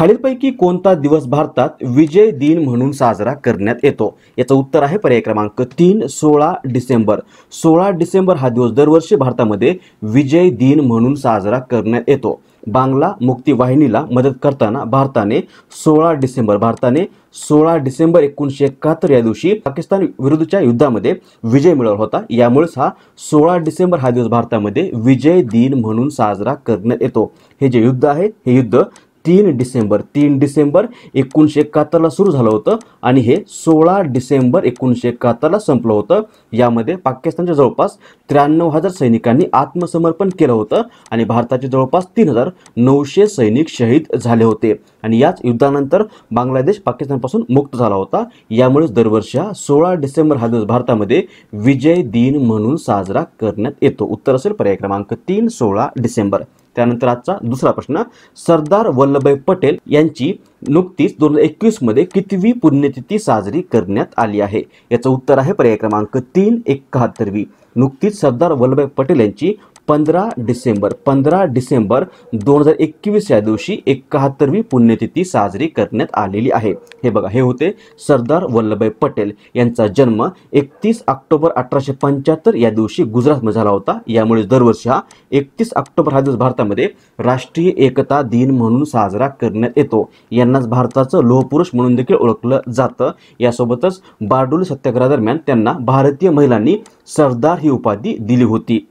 खालीलपैकी कोणता दिवस भारतात विजय दिन म्हणून साजरा करण्यात येतो याचं उत्तर आहे पर्याय क्रमांक तीन सोळा डिसेंबर सोळा डिसेंबर हा दिवस दरवर्षी भारतामध्ये विजय दिन म्हणून साजरा करण्यात येतो बांगला मुक्ती वाहिनीला मदत करताना भारताने सोळा डिसेंबर भारताने सोळा डिसेंबर एकोणीसशे एकाहत्तर या दिवशी पाकिस्तान विरुद्धच्या युद्धामध्ये विजय मिळवला होता यामुळेच हा सोळा डिसेंबर हा दिवस भारतामध्ये विजय दिन म्हणून साजरा करण्यात येतो हे जे युद्ध आहे हे युद्ध तीन डिसेंबर तीन डिसेंबर एकोणीसशे एकाहत्तरला सुरू झालं होतं आणि हे सोळा डिसेंबर एकोणीसशे एकाहत्तरला संपलं होतं यामध्ये पाकिस्तानच्या जवळपास त्र्याण्णव हजार सैनिकांनी आत्मसमर्पण केलं होतं आणि भारताचे जवळपास तीन हजार नऊशे सैनिक शहीद झाले होते आणि याच युद्धानंतर बांगलादेश पाकिस्तानपासून मुक्त झाला होता यामुळेच दरवर्षी सोळा डिसेंबर हा दिवस भारतामध्ये विजय दिन म्हणून साजरा करण्यात येतो उत्तर असेल पर्याय क्रमांक तीन सोळा डिसेंबर त्यानंतर आजचा दुसरा प्रश्न सरदार वल्लभभाई पटेल यांची नुकतीच दोन हजार मध्ये कितवी पुण्यतिथी साजरी करण्यात आली आहे याचं उत्तर आहे पर्याय क्रमांक तीन एकाहत्तरवी नुकतीच सरदार वल्लभभाई पटेल यांची पंधरा डिसेंबर पंधरा डिसेंबर दोन हजार एकवीस या दिवशी एकाहत्तरवी पुण्यतिथी साजरी करण्यात आलेली आहे हे बघा हे होते सरदार वल्लभभाई पटेल यांचा जन्म एकतीस ऑक्टोबर अठराशे पंच्याहत्तर या दिवशी गुजरातमध्ये झाला होता यामुळे दरवर्षी हा एकतीस ऑक्टोबर हा दिवस भारतामध्ये राष्ट्रीय एकता दिन म्हणून साजरा करण्यात येतो यांनाच भारताचं लोहपुरुष म्हणून देखील ओळखलं जातं यासोबतच बारडोली सत्याग्रहादरम्यान त्यांना भारतीय महिलांनी सरदार ही उपाधी दिली होती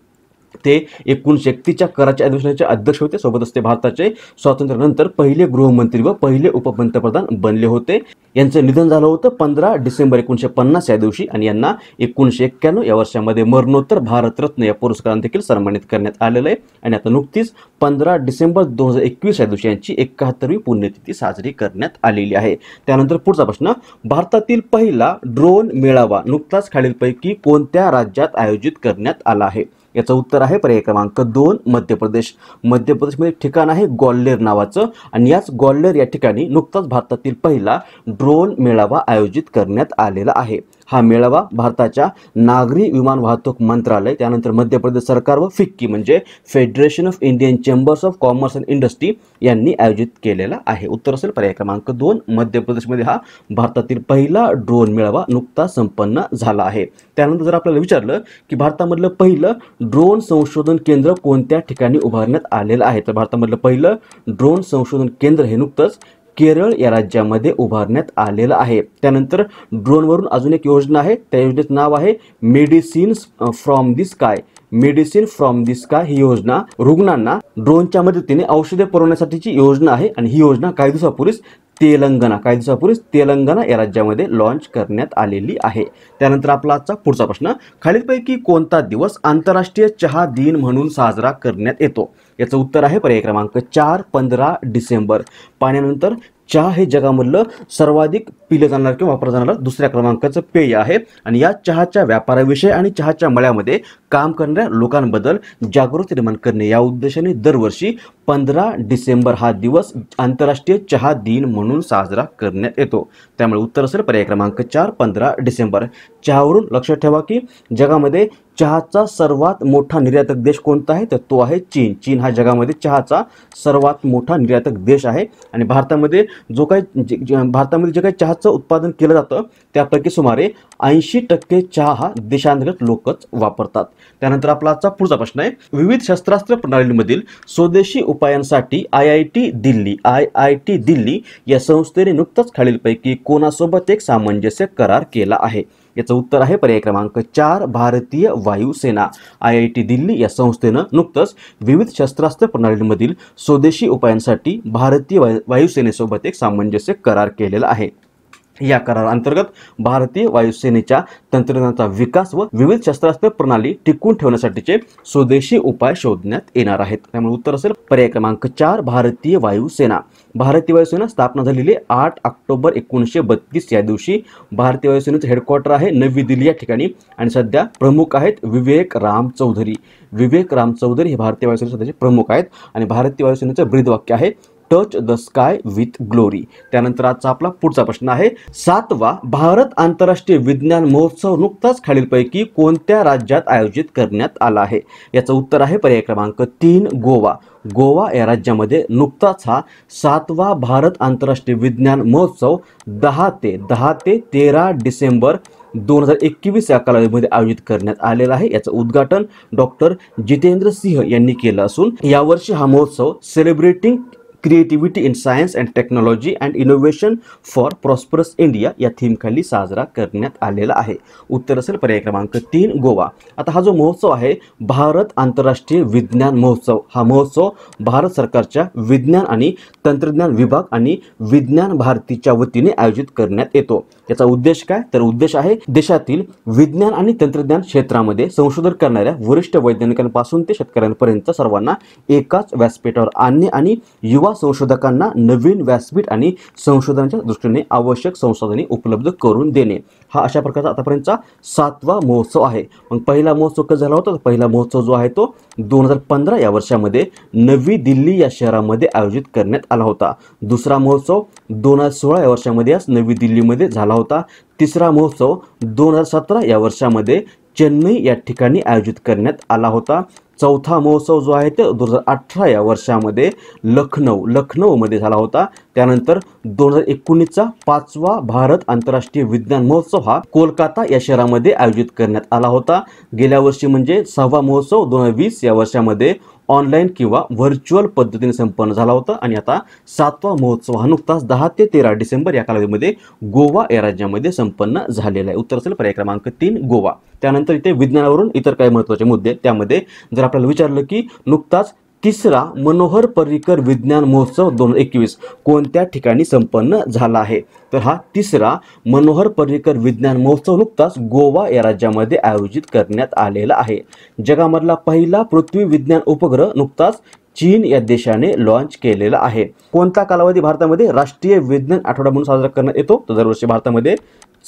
ते एकूण शक्तीच्या कराच्या अधिवेशनाचे अध्यक्ष होते सोबतच ते भारताचे स्वातंत्र्यानंतर पहिले गृहमंत्री व पहिले उपपंतप्रधान बनले होते यांचं निधन झालं होतं पंधरा डिसेंबर एकोणीशे पन्नास या दिवशी आणि यांना एकोणीशे एक्क्याण्णव या वर्षामध्ये मरणोत्तर भारतरत्न या पुरस्काराने देखील सन्मानित करण्यात आलेलं आहे आणि आता नुकतीच पंधरा डिसेंबर दोन हजार एकवीस या दिवशी यांची एकाहत्तरवी पुण्यतिथी साजरी करण्यात आलेली आहे त्यानंतर पुढचा प्रश्न भारतातील पहिला ड्रोन मेळावा नुकताच खालीलपैकी कोणत्या राज्यात आयोजित करण्यात आला आहे याचं उत्तर आहे पर्याय क्रमांक दोन मध्य प्रदेश मध्य प्रदेशमध्ये ठिकाण आहे ग्वाल्हेर नावाचं आणि याच ग्वाल्हेर या ठिकाणी नुकताच भारतातील पहिला ड्रोन मेळावा आयोजित करण्यात आलेला आहे हा मेळावा भारताच्या नागरी विमान वाहतूक मंत्रालय त्यानंतर मध्य प्रदेश सरकार व फिक्की म्हणजे federation of Indian chambers of commerce and industry यांनी आयोजित केलेला आहे उत्तर असेल पर्याय क्रमांक दोन मध्य प्रदेशमध्ये हा भारतातील पहिला ड्रोन मेळावा नुकताच संपन्न झाला आहे त्यानंतर जर आपल्याला विचारलं की भारतामधलं पहिलं ड्रोन संशोधन केंद्र कोणत्या ठिकाणी उभारण्यात आलेलं आहे तर भारतामधलं पहिलं ड्रोन संशोधन केंद्र हे नुकतंच केरळ या राज्यामध्ये उभारण्यात आलेलं आहे त्यानंतर ड्रोनवरून अजून एक योजना आहे त्या योजनेचं नाव आहे medicines from the sky medicine from the sky ही योजना रुग्णांना ड्रोनच्या मदतीने औषधे पुरवण्यासाठीची योजना आहे आणि ही योजना काही दिवसापूर्वीच तेलंगणा काही दिवसापूर्वीच तेलंगणा या राज्यामध्ये लॉन्च करण्यात आलेली आहे त्यानंतर आपला आजचा पुढचा प्रश्न खालीलपैकी कोणता दिवस आंतरराष्ट्रीय चहा दिन म्हणून साजरा करण्यात येतो याचं उत्तर आहे पर्याय क्रमांक चार पंधरा डिसेंबर पाण्यानंतर चहा हे जगामधलं सर्वाधिक पिलं जाणार किंवा वापरलं जाणार दुसऱ्या क्रमांकाचं पेय आहे आणि या चहाच्या व्यापाराविषयी आणि चहाच्या मळ्यामध्ये काम करणाऱ्या लोकांबद्दल जागृती निर्माण करणे या उद्देशाने दरवर्षी पंधरा डिसेंबर हा दिवस आंतरराष्ट्रीय चहा दिन म्हणून साजरा करण्यात येतो त्यामुळे उत्तर असेल पर्याय क्रमांक चार पंधरा डिसेंबर चहावरून लक्षात ठेवा की जगामध्ये चहाचा सर्वात मोठा निर्यातक देश कोणता आहे तर तो आहे चीन चीन हा जगामध्ये चहाचा सर्वात मोठा निर्यातक देश आहे आणि भारतामध्ये जो काही भारतामध्ये जे काही चहाचं उत्पादन केलं जातं त्यापैकी सुमारे ऐंशी टक्के चहा हा देशांतर्गत लोकच वापरतात त्यानंतर आपला आजचा पुढचा प्रश्न आहे विविध शस्त्रास्त्र प्रणालीमधील स्वदेशी उपायांसाठी I I T Delhi I I T Delhi या संस्थेने नुकतंच खालीलपैकी कोणासोबत एक सामंजस्य करार केला आहे याचं उत्तर आहे पर्याय क्रमांक चार भारतीय वायुसेना आय आय टी दिल्ली या संस्थेनं नुकतंच विविध शस्त्रास्त्र प्रणालींमधील स्वदेशी उपायांसाठी भारतीय वायुसेनेसोबत एक सामंजस्य करार केलेला आहे या अंतर्गत भारतीय वायुसेनेच्या तंत्रज्ञानाचा विकास व विविध शस्त्रास्त्र प्रणाली टिकून ठेवण्यासाठीचे स्वदेशी उपाय शोधण्यात येणार आहेत त्यामुळे उत्तर असेल पर्याय क्रमांक चार भारतीय वायुसेना भारतीय वायुसेना स्थापना झालेली आठ ऑक्टोबर एकोणीसशे बत्तीस या दिवशी भारतीय वायुसेनेचं हेडक्वार्टर आहे नवी दिल्ली या ठिकाणी आणि सध्या प्रमुख आहेत विवेक राम चौधरी विवेक राम चौधरी हे भारतीय वायुसेनेचे प्रमुख आहेत आणि भारतीय वायुसेनेचं ब्रीदवाक्य आहे touch the sky with glory त्यानंतर आजचा आपला पुढचा प्रश्न आहे सातवा भारत आंतरराष्ट्रीय विज्ञान महोत्सव नुकताच खालीलपैकी कोणत्या राज्यात आयोजित करण्यात आला आहे याचं उत्तर आहे पर्याय क्रमांक तीन गोवा गोवा या राज्यामध्ये नुकताच हा सातवा भारत आंतरराष्ट्रीय विज्ञान महोत्सव दहा ते दहा ते तेरा डिसेंबर दोन हजार एकवीस या कालावधीमध्ये आयोजित करण्यात आलेला आहे याचं उद्घाटन डॉक्टर जितेंद्र सिंह यांनी केलं असून यावर्षी हा महोत्सव celebrating creativity in science and technology and innovation for prosperous India या थीमखाली साजरा करण्यात आलेला आहे उत्तर असेल पर्याय क्रमांक तीन गोवा आता हा जो महोत्सव आहे भारत आंतरराष्ट्रीय विज्ञान महोत्सव हा महोत्सव भारत सरकारच्या विज्ञान आणि तंत्रज्ञान विभाग आणि विज्ञान भारतीच्या वतीने आयोजित करण्यात येतो याचा उद्देश काय तर उद्देश आहे देशातील विज्ञान आणि तंत्रज्ञान क्षेत्रामध्ये संशोधन करणाऱ्या वरिष्ठ वैज्ञानिकांपासून ते शेतकऱ्यांपर्यंत सर्वांना एकाच व्यासपीठावर आणणे आणि युवा युवा संशोधकांना नवीन व्यासपीठ आणि संशोधनाच्या दृष्टीने आवश्यक संसाधने उपलब्ध करून देणे हा अशा प्रकारचा आतापर्यंतचा सातवा महोत्सव आहे मग पहिला महोत्सव कसा झाला होता पहिला महोत्सव जो आहे तो दोन हजार पंधरा या वर्षामध्ये नवी दिल्ली या शहरामध्ये आयोजित करण्यात आला होता दुसरा महोत्सव दोन हजार सोळा या वर्षामध्ये आज नवी दिल्लीमध्ये झाला होता तिसरा महोत्सव दोन हजार सतरा या वर्षामध्ये चेन्नई या ठिकाणी आयोजित करण्यात आला होता चौथा महोत्सव जो आहे तो दोन हजार अठरा या वर्षामध्ये लखनौ लखनौमध्ये झाला होता त्यानंतर दोन हजार एकोणीसचा पाचवा भारत आंतरराष्ट्रीय विज्ञान महोत्सव हा कोलकाता या शहरामध्ये आयोजित करण्यात आला होता गेल्या वर्षी म्हणजे सहावा महोत्सव दोन हजार वीस या वर्षामध्ये ऑनलाईन किंवा व्हर्च्युअल पद्धतीने संपन्न झाला होता आणि आता सातवा महोत्सव हा नुकताच दहा ते तेरा डिसेंबर या कालावधीमध्ये गोवा या राज्यामध्ये संपन्न झालेला आहे उत्तर असेल पर्याय क्रमांक तीन गोवा त्यानंतर इथे विज्ञानावरून इतर काही महत्त्वाचे मुद्दे त्यामध्ये जर आपल्याला विचारलं की नुकताच तिसरा मनोहर पर्रिकर विज्ञान महोत्सव दोन हजार एकवीस कोणत्या ठिकाणी संपन्न झाला आहे तर हा तिसरा मनोहर पर्रिकर विज्ञान महोत्सव नुकताच गोवा या राज्यामध्ये आयोजित करण्यात आलेला आहे जगामधला पहिला पृथ्वी विज्ञान उपग्रह नुकताच चीन या देशाने लॉन्च केलेला आहे कोणता कालावधी भारतामध्ये राष्ट्रीय विज्ञान आठवडा म्हणून साजरा करण्यात येतो तर दरवर्षी भारतामध्ये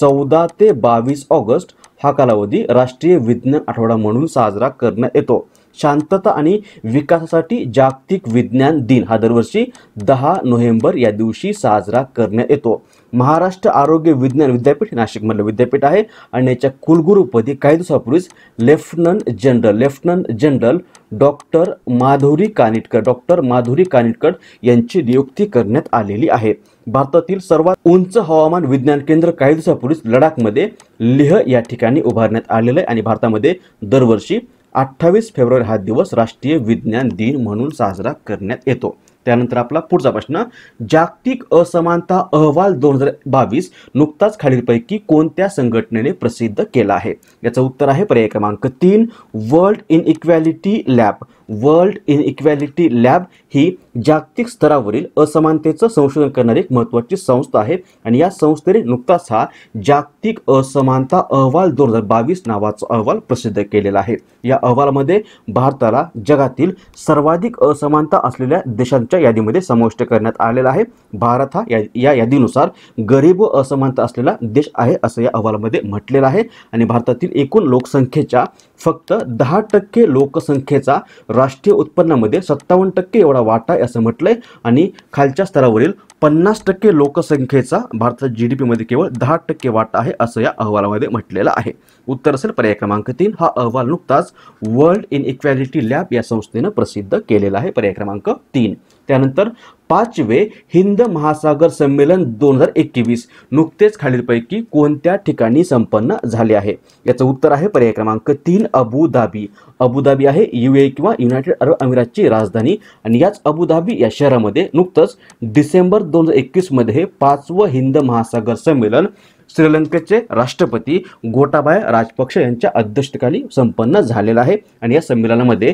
चौदा ते बावीस ऑगस्ट हा कालावधी राष्ट्रीय विज्ञान आठवडा म्हणून साजरा करण्यात येतो शांतता आणि विकासासाठी जागतिक विज्ञान दिन हा दरवर्षी दहा नोव्हेंबर या दिवशी साजरा करण्यात येतो महाराष्ट्र आरोग्य विज्ञान विद्यापीठ नाशिकमधलं विद्यापीठ आहे आणि याच्या कुलगुरूपदी काही दिवसापूर्वीच lieutenant general lieutenant general doctor Madhuri Kanitkar doctor Madhuri Kanitkar यांची नियुक्ती करण्यात आलेली आहे भारतातील सर्वात उंच हवामान विज्ञान केंद्र काही दिवसापूर्वीच लडाखमध्ये लेह या ठिकाणी उभारण्यात आलेलं आहे आणि भारतामध्ये दरवर्षी अठ्ठावीस फेब्रुवारी हा दिवस राष्ट्रीय विज्ञान दिन म्हणून साजरा करण्यात येतो त्यानंतर आपला पुढचा प्रश्न जागतिक असमानता अहवाल दोन हजार बावीस नुकताच खालीलपैकी कोणत्या संघटनेने प्रसिद्ध केला आहे याचं उत्तर आहे पर्याय क्रमांक तीन world inequality lab world inequality lab ही जागतिक स्तरावरील असमानतेचं संशोधन करणारी एक महत्त्वाची संस्था आहे आणि या संस्थेने नुकताच हा जागतिक असमानता अहवाल दोन हजार बावीस नावाचा अहवाल प्रसिद्ध केलेला आहे या अहवालामध्ये भारताला जगातील सर्वाधिक असमानता असलेल्या देशांच्या यादीमध्ये समाविष्ट करण्यात आलेला आहे भारत हा या यादीनुसार गरीब व असमानता असलेला देश आहे असं या अहवालामध्ये म्हटलेलं आहे आणि भारतातील एकूण लोकसंख्येच्या फक्त दहा टक्के लोकसंख्येचा राष्ट्रीय उत्पन्नामध्ये सत्तावन्न टक्के एवढा वाटा आहे असं म्हटलंय आणि खालच्या स्तरावरील पन्नास टक्के लोकसंख्येचा भारताच्या जी डी पीमध्ये केवळ दहा टक्के वाटा आहे असं या अहवालामध्ये म्हटलेलं आहे उत्तर असेल पर्याय क्रमांक तीन हा अहवाल नुकताच वर्ल्ड इन इक्वॅलिटी लॅब या संस्थेनं प्रसिद्ध केलेला आहे पर्याय क्रमांक तीन त्यानंतर पाचवे हिंद महासागर संमेलन दोन हजार एकवीस नुकतेच खालीलपैकी कोणत्या ठिकाणी संपन्न झाले आहे याचं उत्तर आहे पर्याय क्रमांक तीन अबुधाबी अबुधाबी आहे यू ए किंवा युनायटेड अरब अमिरातची राजधानी आणि याच अबुधाबी या शहरामध्ये नुकतंच डिसेंबर दोन हजार एकवीसमध्ये पाचवं हिंद महासागर संमेलन श्रीलंकेचे राष्ट्रपती गोटाबाय राजपक्ष यांच्या अध्यक्षतेखाली संपन्न झालेला आहे आणि या संमेलनामध्ये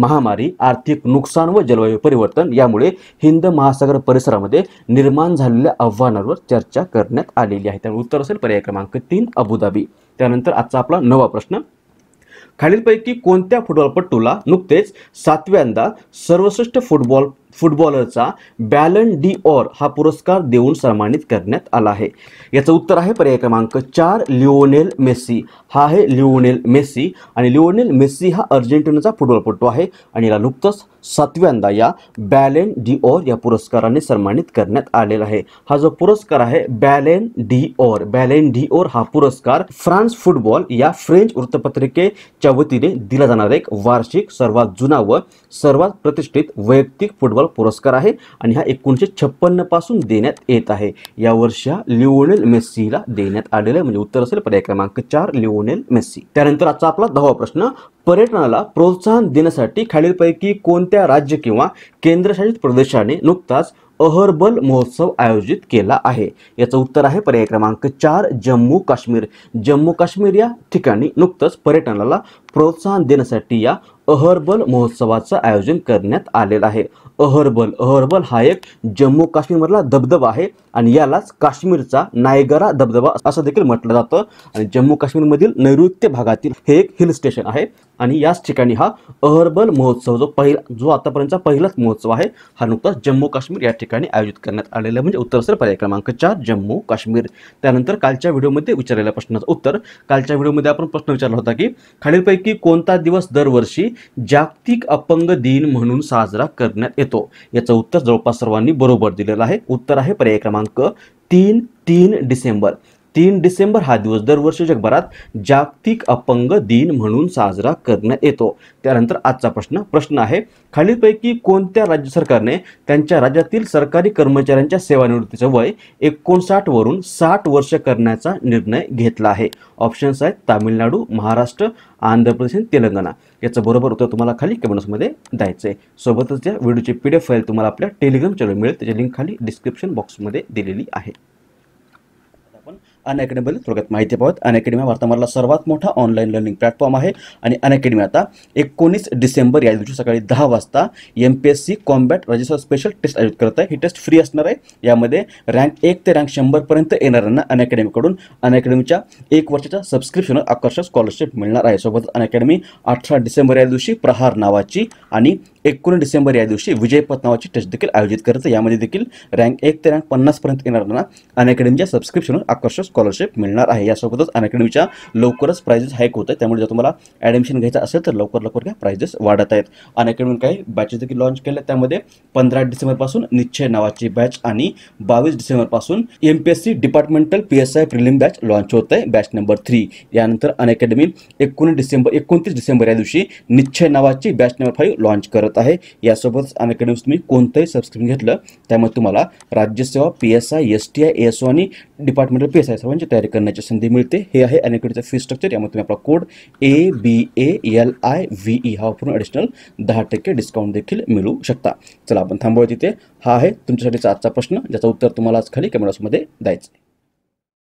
महामारी आर्थिक नुकसान व जलवायू परिवर्तन यामुळे हिंद महासागर परिसरामध्ये निर्माण झालेल्या आव्हानांवर चर्चा करण्यात आलेली आहे त्यामुळे उत्तर असेल पर्याय क्रमांक तीन अबुधाबी त्यानंतर आजचा आपला नवा प्रश्न खालीलपैकी कोणत्या फुटबॉलपटूला नुकतेच सातव्यांदा सर्वश्रेष्ठ फुटबॉल फुटबॉलरचा बॅलन डी ऑर हा पुरस्कार देऊन सन्मानित करण्यात आला आहे याचं उत्तर आहे पर्याय क्रमांक चार लिओनेल मेस्सी हा आहे लिओनेल मेस्सी आणि लिओनेल मेस्सी हा अर्जेंटिनाचा फुटबॉलपटू आहे आणि याला नुकतंच सातव्यांदा या बॅलेन डी ऑर या पुरस्काराने सन्मानित करण्यात आलेला आहे हा जो पुरस्कार आहे Ballon d'Or Ballon d'Or हा पुरस्कार फ्रान्स फुटबॉल या फ्रेंच वृत्तपत्रिकेच्या वतीने दिला जाणारा एक वार्षिक सर्वात जुना व सर्वात प्रतिष्ठित वैयक्तिक फुटबॉल नोबल पुरस्कार आहे आणि हा एकोणीसशे पासून देण्यात येत आहे या वर्षी हा लिओनेल मेस्सीला देण्यात आलेला आहे म्हणजे उत्तर असेल पर्याय क्रमांक चार लिओनेल मेस्सी त्यानंतर आजचा आपला दहावा प्रश्न पर्यटनाला प्रोत्साहन देण्यासाठी खालीलपैकी कोणत्या राज्य किंवा केंद्रशासित प्रदेशाने नुकताच अहरबल महोत्सव आयोजित केला आहे याचं उत्तर आहे पर्याय क्रमांक चार जम्मू काश्मीर जम्मू काश्मीर या ठिकाणी नुकतंच पर्यटनाला प्रोत्साहन देण्यासाठी या अहरबल महोत्सवाचं आयोजन करण्यात आलेलं आहे अहरबल अहरबल हा एक जम्मू काश्मीरमधला धबधबा आहे आणि यालाच काश्मीरचा नायगरा धबधबा असं देखील म्हटलं जातं आणि जम्मू काश्मीरमधील नैऋत्य भागातील हे एक हिल स्टेशन आहे आणि याच ठिकाणी हा अहरबल महोत्सव जो पहिला जो आतापर्यंतचा पहिलाच महोत्सव आहे हा नुकताच जम्मू काश्मीर या ठिकाणी आयोजित करण्यात आलेला म्हणजे उत्तरसर पर्याय क्रमांक चार जम्मू काश्मीर त्यानंतर कालच्या व्हिडिओमध्ये विचारलेल्या प्रश्नाचं उत्तर कालच्या व्हिडिओमध्ये आपण प्रश्न विचारला होता की खालीलपैकी कोणता दिवस दरवर्षी जागतिक अपंग दिन म्हणून साजरा करण्यात येतो याचं उत्तर जवळपास सर्वांनी बरोबर दिलेलं आहे उत्तर आहे पर्याय क्रमांक तीन तीन डिसेंबर तीन डिसेंबर हा दिवस दरवर्षी जगभरात जागतिक अपंग दिन म्हणून साजरा करण्यात येतो त्यानंतर आजचा प्रश्न प्रश्न आहे खालीलपैकी कोणत्या राज्य सरकारने त्यांच्या राज्यातील सरकारी कर्मचाऱ्यांच्या सेवानिवृत्तीचं वय एकोणसाठ वरून साठ वर्ष करण्याचा निर्णय घेतला आहे ऑप्शन्स आहेत तामिळनाडू महाराष्ट्र आंध्र प्रदेश आणि तेलंगणा याचं बरोबर उत्तर तुम्हाला खाली कमेंट्समध्ये द्यायचं आहे सोबतच या व्हिडिओची पी डी फाईल तुम्हाला आपल्या टेलिग्राम चॅनल मिळेल त्याची लिंक खाली डिस्क्रिप्शन बॉक्समध्ये दिलेली आहे अन अकॅडमीबद्दल थोडक्यात माहिती पाहत अन अकॅडमी भारतामधला सर्वात मोठा ऑनलाईन लर्निंग प्लॅटफॉर्म आहे आणि अन आता एकोणीस डिसेंबर या दिवशी सकाळी दहा वाजता M P S C combat register special test आयोजित करत आहे ही टेस्ट फ्री असणार आहे यामध्ये रँक एक ते रँक शंभरपर्यंत येणाऱ्यांना अन अकॅडमीकडून अन एक वर्षाच्या सबस्क्रिप्शनवर आकर्षक स्कॉलरशिप मिळणार आहे सोबत अनअकॅडमी अठरा डिसेंबर या दिवशी प्रहार नावाची आणि एकोणीस डिसेंबर या दिवशी विजयपथ नावाची टेस्ट देखील आयोजित करतं यामध्ये देखील रँक एक ते रँक पन्नासपर्यंत येणाऱ्यांना अनअकॅडमीच्या सबस्क्रिप्शनवर आकर्षक स्कॉलरशिप मिळणार आहे यासोबतच अनअकॅडमीच्या लवकरच प्राइजेस हाईक होत आहेत त्यामुळे जर तुम्हाला ॲडमिशन घ्यायचं असेल तर लवकर लवकर काय प्राइजेस वाढत आहेत अनअकॅडमी काही बॅचेस देखील लॉन्च केल्या त्यामध्ये पंधरा डिसेंबरपासून निश्चय नावाची बॅच आणि बावीस डिसेंबरपासून M P S C departmental P S I prelim batch launch होत आहे बॅच नंबर थ्री यानंतर अनअकॅडमी एकोणीस डिसेंबर एकोणतीस डिसेंबर या दिवशी निश्चय नावाची बॅच नंबर फाईव्ह लॉन्च करत करत आहे यासोबतच अनेक तुम्ही कोणतंही सबस्क्रिप्शन घेतलं त्यामध्ये तुम्हाला राज्यसेवा P S I S T I S O आणि डिपार्टमेंटल पी एस आय सर्वांची तयारी करण्याची संधी मिळते हे आहे अनेकडेचं फी स्ट्रक्चर यामध्ये तुम्ही आपला code A B A L I V E हा वापरून ॲडिशनल दहा टक्के डिस्काउंट देखील मिळू शकता चला आपण थांबवू तिथे हा आहे तुमच्यासाठीचा आजचा प्रश्न ज्याचं उत्तर तुम्हाला आज खाली कॅमेरासमध्ये द्यायचं